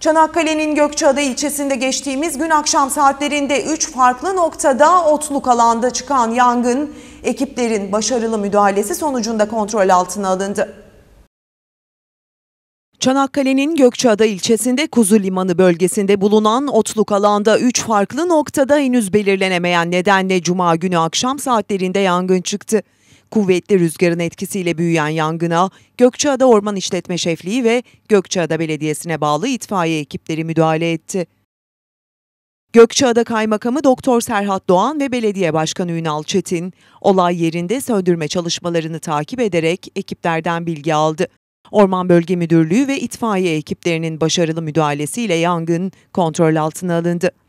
Çanakkale'nin Gökçeada ilçesinde geçtiğimiz gün akşam saatlerinde 3 farklı noktada otluk alanda çıkan yangın ekiplerin başarılı müdahalesi sonucunda kontrol altına alındı. Çanakkale'nin Gökçeada ilçesinde Kuzu Limanı bölgesinde bulunan otluk alanda 3 farklı noktada henüz belirlenemeyen nedenle cuma günü akşam saatlerinde yangın çıktı. Kuvvetli rüzgarın etkisiyle büyüyen yangına Gökçeada Orman İşletme Şefliği ve Gökçeada Belediyesi'ne bağlı itfaiye ekipleri müdahale etti. Gökçeada Kaymakamı Doktor Serhat Doğan ve Belediye Başkanı Ünal Çetin olay yerinde söndürme çalışmalarını takip ederek ekiplerden bilgi aldı. Orman Bölge Müdürlüğü ve itfaiye ekiplerinin başarılı müdahalesiyle yangın kontrol altına alındı.